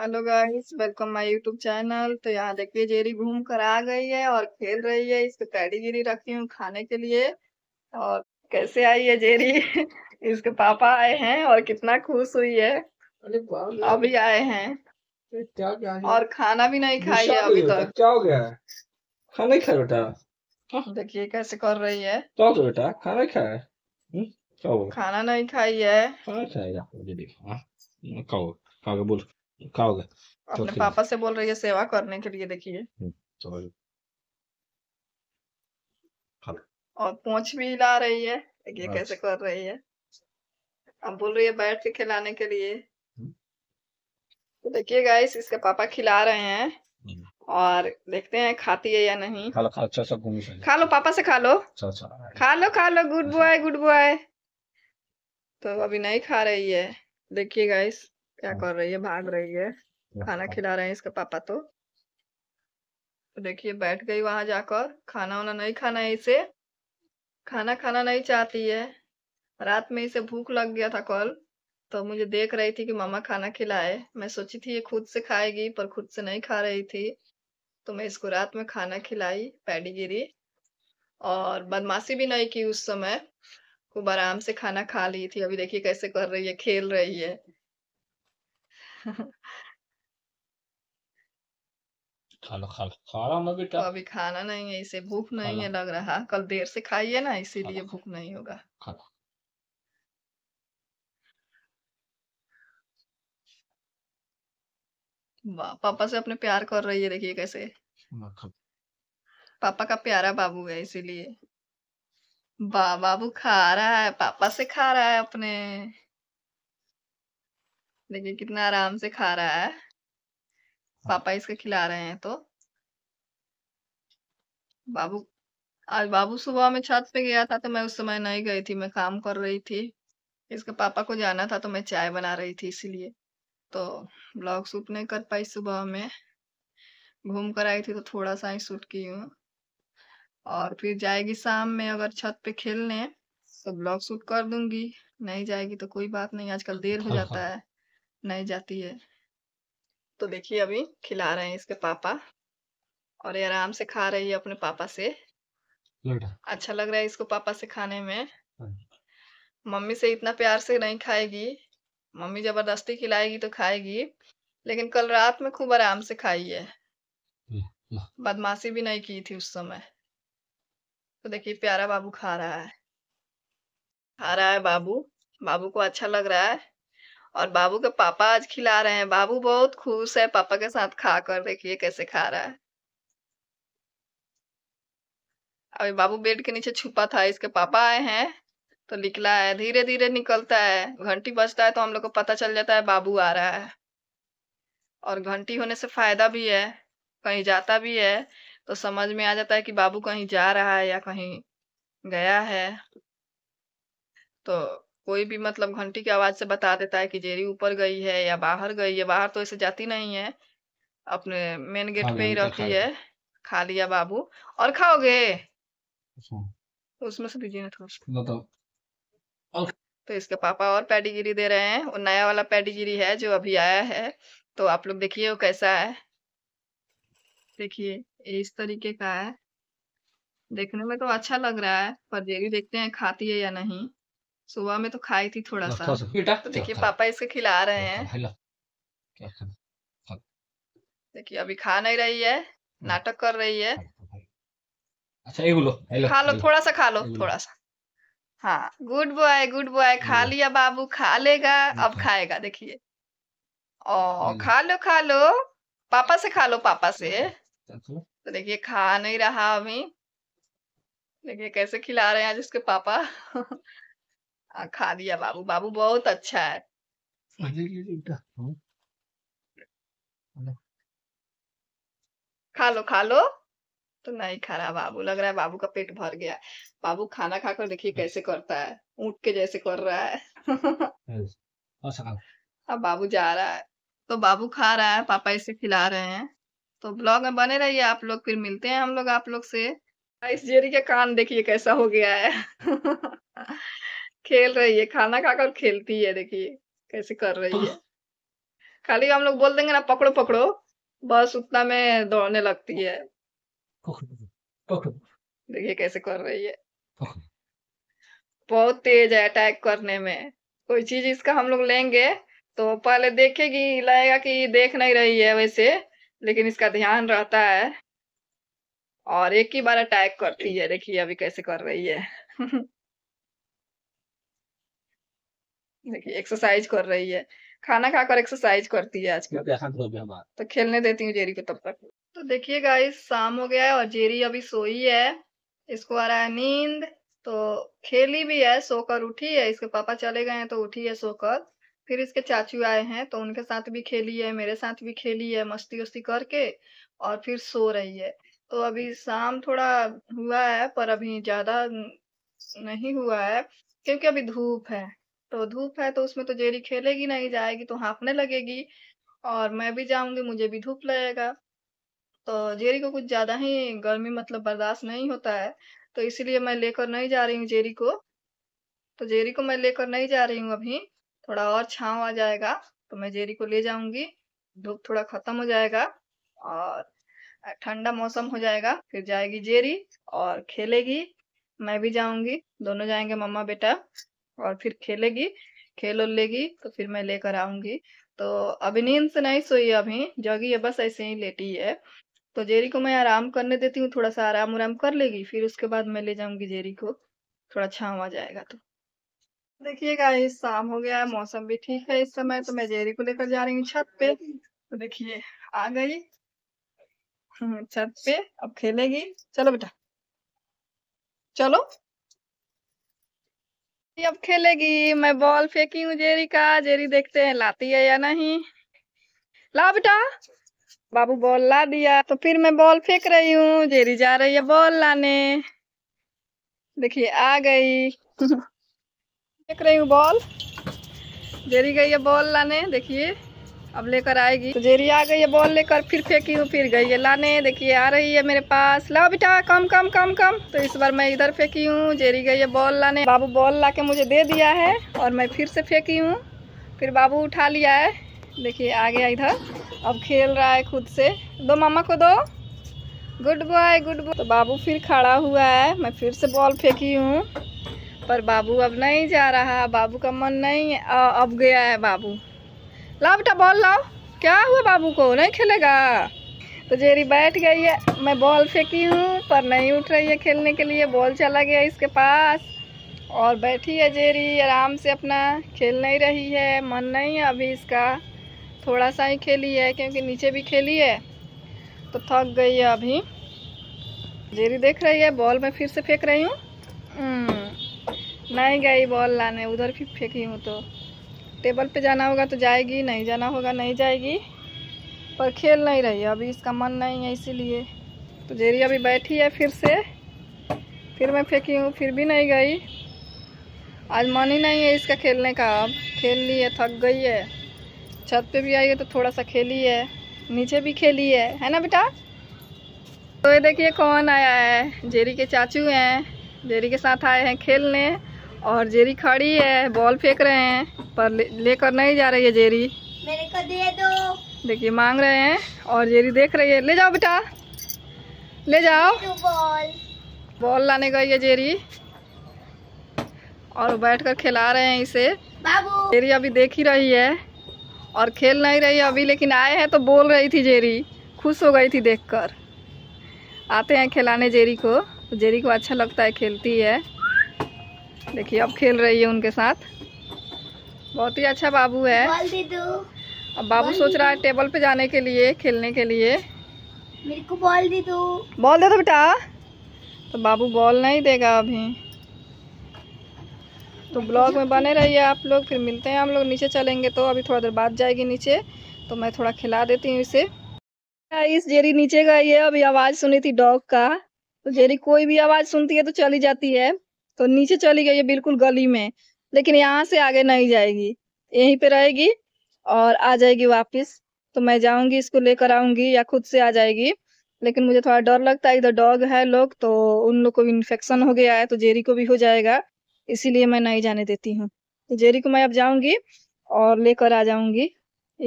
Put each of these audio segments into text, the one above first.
Hello guys welcome my YouTube channel तो यहाँ देखिए जेरी घूम कर आ गई है और खेल रही है इसको पैडी गिरी रखी हूँ खाने के लिए और कैसे आई है जेरी इसके पापा आए हैं और कितना खुश हुई है अभी आए हैं क्या क्या और खाना भी नहीं खाई है अभी तक क्या हो गया खाना ही खा बेटा देखिए कैसे कर रही है क्या बेटा खाना खाए हम्म, खाना नहीं खाई है खाना खाएगा खाओगे तो अपने तो पापा से बोल रही है सेवा करने के लिए देखिए हम्म, तो और पूछ भी हिला रही है ये अच्छा। कैसे कर रही है अब बोल रही है बैठ के खिलाने के लिए हम्म। तो देखिए गाइस इसके पापा खिला रहे हैं हम्म। और देखते हैं खाती है या नहीं खा लो खा अच्छा सा घूमी खा लो पापा से खा लो खा लो खा लो गुड बॉय गुड बॉय तो अभी नहीं खा रही है देखिए गाइस क्या कर रही है भाग रही है खाना हाँ। खिला रहे हैं इसके पापा तो, तो देखिए बैठ गई वहां जाकर खाना वाना नहीं खाना है इसे खाना खाना नहीं चाहती है रात में इसे भूख लग गया था कल तो मुझे देख रही थी कि मामा खाना खिलाए मैं सोची थी ये खुद से खाएगी पर खुद से नहीं खा रही थी तो मैं इसको रात में खाना खिलाई पैडीगिरी और बदमाशी भी नहीं की उस समय खूब आराम से खाना खा ली थी अभी देखिए कैसे कर रही है खेल रही है खाना खा खाना ना बेटा अभी खाना नहीं है इसे भूख नहीं है लग रहा कल देर से खाई है ना इसीलिए भूख नहीं होगा वाह पापा से अपने प्यार कर रही है देखिए कैसे पापा का प्यारा बाबू है इसीलिए वाह बाबू खा रहा है पापा से खा रहा है अपने देखिए कितना आराम से खा रहा है हाँ। पापा इसका खिला रहे हैं तो बाबू आज बाबू सुबह में छत पे गया था तो मैं उस समय नहीं गई थी मैं काम कर रही थी इसके पापा को जाना था तो मैं चाय बना रही थी इसलिए तो ब्लॉग शूट नहीं कर पाई सुबह में घूम कर आई थी तो थोड़ा सा ही शूट की हूँ और फिर जाएगी शाम में अगर छत पे खेलने तो ब्लॉग शूट कर दूंगी नहीं जाएगी तो कोई बात नहीं आजकल देर हो हाँ, जाता हाँ। है नहीं जाती है तो देखिए अभी खिला रहे हैं इसके पापा और ये आराम से खा रही है अपने पापा से अच्छा लग रहा है इसको पापा से खाने में हाँ। मम्मी से इतना प्यार से नहीं खाएगी मम्मी जबरदस्ती खिलाएगी तो खाएगी लेकिन कल रात में खूब आराम से खाई है बदमाशी भी नहीं की थी उस समय तो देखिए प्यारा बाबू खा रहा है खा रहा है बाबू बाबू को अच्छा लग रहा है और बाबू के पापा आज खिला रहे हैं बाबू बहुत खुश है पापा के साथ खा कर देखिए कैसे खा रहा है अभी बाबू बेड के नीचे छुपा था इसके पापा आए हैं तो निकला है धीरे धीरे निकलता है घंटी बजता है तो हम लोग को पता चल जाता है बाबू आ रहा है और घंटी होने से फायदा भी है कहीं जाता भी है तो समझ में आ जाता है कि बाबू कहीं जा रहा है या कहीं गया है तो कोई भी मतलब घंटी की आवाज से बता देता है कि जेरी ऊपर गई है या बाहर गई है बाहर तो ऐसे जाती नहीं है अपने मेन गेट पे ही रहती है खा लिया बाबू और खाओगे अच्छा। तो उसमें से दीजिए ना थोड़ा तो, तो इसके पापा और पैडीगिरी दे रहे हैं वो नया वाला पैडीगिरी है जो अभी आया है तो आप लोग देखिए वो कैसा है देखिए इस तरीके का है देखने में तो अच्छा लग रहा है पर जेरी देखते हैं खाती है या नहीं सुबह में तो खाई थी थोड़ा सा देखिए पापा इसके खिला रहे हैं देखिए अभी खा नहीं रही है हाँ। नाटक कर रही है तो अच्छा ये बोलो खा लो थोड़ा सा खा लो थोड़ा सा हाँ गुड बॉय गुड बॉय खा लिया बाबू खा लेगा अब खाएगा देखिए ओ खा लो खा लो पापा से खा लो पापा से अच्छा, अच्छा, अच्छा। तो देखिए खा नहीं रहा अभी देखिए कैसे खिला रहे हैं आज उसके पापा खा लिया बाबू बाबू बहुत अच्छा है हम्म। खा लो खा लो तो नहीं खा रहा बाबू लग रहा है बाबू का पेट भर गया बाबू खाना खाकर देखिए अच्छा। कैसे करता है ऊँट के जैसे कर रहा है अब बाबू जा रहा है तो बाबू खा रहा है पापा इसे खिला रहे हैं तो ब्लॉग में बने रहिए आप लोग फिर मिलते हैं हम लोग आप लोग से इस जेरी के कान देखिए कैसा हो गया है खेल रही है खाना खाकर खेलती है देखिए कैसे कर रही है खाली हम लोग बोल देंगे ना पकड़ो पकड़ो बस उतना में दौड़ने लगती है देखिए कैसे कर रही है बहुत तेज है अटैक करने में कोई चीज इसका हम लोग लेंगे तो पहले देखेगी लगेगा कि देख नहीं रही है वैसे लेकिन इसका ध्यान रहता है और एक ही बार अटैक करती है देखिए अभी कैसे कर रही है देखिए एक्सरसाइज कर रही है खाना खाकर एक्सरसाइज करती है आजकल तो खेलने देती हूँ जेरी को तब तक तो देखिए गाइस शाम हो गया है और जेरी अभी सोई है इसको आ रहा है नींद तो खेली भी है सोकर उठी है इसके पापा चले गए हैं तो उठी है सोकर फिर इसके चाचू आए हैं तो उनके साथ भी खेली है मेरे साथ भी खेली है मस्ती वस्ती करके और फिर सो रही है तो अभी शाम थोड़ा हुआ है पर अभी ज्यादा नहीं हुआ है क्योंकि अभी धूप है तो धूप है तो उसमें तो जेरी खेलेगी नहीं जाएगी तो हाँफने लगेगी और मैं भी जाऊंगी मुझे भी धूप लगेगा तो जेरी को कुछ ज़्यादा ही गर्मी मतलब बर्दाश्त नहीं होता है तो इसीलिए मैं लेकर नहीं जा रही हूँ जेरी को तो जेरी को मैं लेकर नहीं जा रही हूँ अभी थोड़ा और छाव आ जाएगा तो मैं जेरी को ले जाऊंगी धूप थोड़ा ख़त्म हो जाएगा और ठंडा मौसम हो जाएगा फिर जाएगी जेरी और खेलेगी मैं भी जाऊंगी दोनों जाएंगे मम्मा बेटा और फिर खेलेगी खेल लेगी तो फिर मैं लेकर आऊंगी तो अभी नींद से नहीं सोई अभी जगी है बस ऐसे ही लेटी है तो जेरी को मैं आराम करने देती हूँ थोड़ा सा आराम उराम कर लेगी फिर उसके बाद मैं ले जाऊंगी जेरी को थोड़ा छाव आ जाएगा तो देखिए गाइस शाम हो गया है मौसम भी ठीक है इस समय तो मैं जेरी को लेकर जा रही हूँ छत पे तो देखिए आ गई हम्म, छत पे अब खेलेगी चलो बेटा चलो अब खेलेगी मैं बॉल फेंकी हूँ जेरी का जेरी देखते हैं लाती है या नहीं ला बेटा बाबू बॉल ला दिया तो फिर मैं बॉल फेंक रही हूँ जेरी जा रही है बॉल लाने देखिए आ गई फेंक रही हूँ बॉल जेरी गई है बॉल लाने देखिए अब लेकर आएगी तो जेरी आ गई है बॉल लेकर फिर फेंकी हूँ फिर गई है लाने देखिए आ रही है मेरे पास लाओ बेटा कम कम कम कम तो इस बार मैं इधर फेंकी हूँ जेरी गई है बॉल लाने बाबू बॉल ला के मुझे दे दिया है और मैं फिर से फेंकी हूँ फिर बाबू उठा लिया है देखिए आ गया इधर अब खेल रहा है खुद से दो मामा को दो गुड बॉय गुड बॉय तो बाबू फिर खड़ा हुआ है मैं फिर से बॉल फेंकी हूँ पर बाबू अब नहीं जा रहा बाबू का मन नहीं अब गया है बाबू लाओ बेटा बॉल लाओ क्या हुआ बाबू को नहीं खेलेगा तो जेरी बैठ गई है मैं बॉल फेंकी हूँ पर नहीं उठ रही है खेलने के लिए बॉल चला गया इसके पास और बैठी है जेरी आराम से अपना खेल नहीं रही है मन नहीं है अभी इसका थोड़ा सा ही खेली है क्योंकि नीचे भी खेली है तो थक गई है अभी जेरी देख रही है बॉल मैं फिर से फेंक रही हूँ हम्म, नहीं गई बॉल लाने उधर भी फेंकी हूँ तो टेबल पे जाना होगा तो जाएगी नहीं जाना होगा नहीं जाएगी पर खेल नहीं रही है अभी इसका मन नहीं है इसीलिए तो जेरी अभी बैठी है फिर से फिर मैं फेंकी हूँ फिर भी नहीं गई आज मन ही नहीं है इसका खेलने का अब खेल ली है थक गई है छत पे भी आई है तो थोड़ा सा खेली है नीचे भी खेली है है ना बेटा तो ये देखिए कौन आया है जेरी के चाचू हैं जेरी के साथ आए हैं खेलने और जेरी खड़ी है बॉल फेंक रहे हैं पर लेकर ले नहीं जा रही है जेरी मेरे को दे दो देखिए मांग रहे हैं और जेरी देख रही है ले जाओ बेटा ले जाओ बॉल बॉल लाने गई है जेरी और बैठकर खिला रहे हैं इसे बाबू जेरी अभी देख ही रही है और खेल नहीं रही अभी लेकिन आए हैं तो बोल रही थी जेरी खुश हो गई थी देखकर आते हैं खिलाने जेरी को जेरी को अच्छा लगता है खेलती है देखिए अब खेल रही है उनके साथ बहुत ही अच्छा बाबू है अब बाबू सोच रहा है टेबल पे जाने के लिए खेलने के लिए मेरे को बॉल दे दो बॉल दे दो बेटा तो बाबू बॉल नहीं देगा अभी तो ब्लॉग में बने रहिए आप लोग फिर मिलते हैं हम लोग नीचे चलेंगे तो अभी थोड़ा देर बाद जाएगी नीचे तो मैं थोड़ा खिला देती हूँ इसे इस जेरी नीचे गई है अभी आवाज़ सुनी थी डॉग का तो जेरी कोई भी आवाज़ सुनती है तो चली जाती है तो नीचे चली गई है बिल्कुल गली में लेकिन यहाँ से आगे नहीं जाएगी यहीं पे रहेगी और आ जाएगी वापस तो मैं जाऊंगी इसको लेकर आऊंगी या खुद से आ जाएगी लेकिन मुझे थोड़ा डर लगता है इधर डॉग है लोग तो उन लोग को इन्फेक्शन हो गया है तो जेरी को भी हो जाएगा इसीलिए मैं नहीं जाने देती हूँ तो जेरी को मैं अब जाऊंगी और लेकर आ जाऊंगी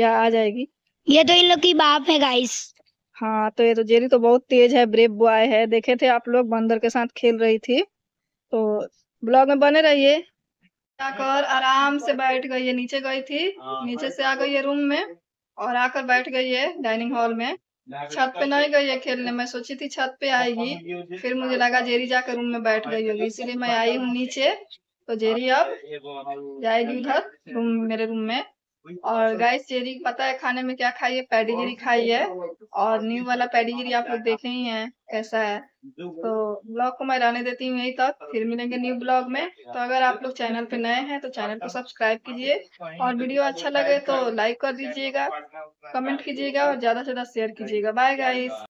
या आ जाएगी ये तो इन लोग की बाप है गाइस हाँ तो ये तो जेरी तो बहुत तेज है ब्रेव बॉय है देखे थे आप लोग बंदर के साथ खेल रही थी तो ब्लॉग में बने रहिए आकर आराम से बैठ गई है नीचे गई थी हाँ, नीचे से आ गई है रूम में और आकर बैठ गई है डाइनिंग हॉल में छत पे नहीं गई है खेलने मैं सोची थी छत पे आएगी फिर मुझे लगा जेरी जाकर रूम में बैठ गई होगी इसीलिए मैं आई हूँ नीचे तो जेरी अब तो जाएगी उधर रूम मेरे रूम में तो और गाइस चेरी पता है खाने में क्या खाई है पेडिगिरी खाई है तो और न्यू वाला पेडिगिरी आप लोग देखे ही हैं कैसा है तो ब्लॉग को मैं रहने देती हूँ यही तक फिर मिलेंगे न्यू ब्लॉग में तो अगर आप लोग चैनल पे नए हैं तो चैनल को सब्सक्राइब कीजिए और वीडियो अच्छा लगे तो लाइक कर दीजिएगा कमेंट कीजिएगा और ज्यादा से ज्यादा शेयर कीजिएगा बाय गाइस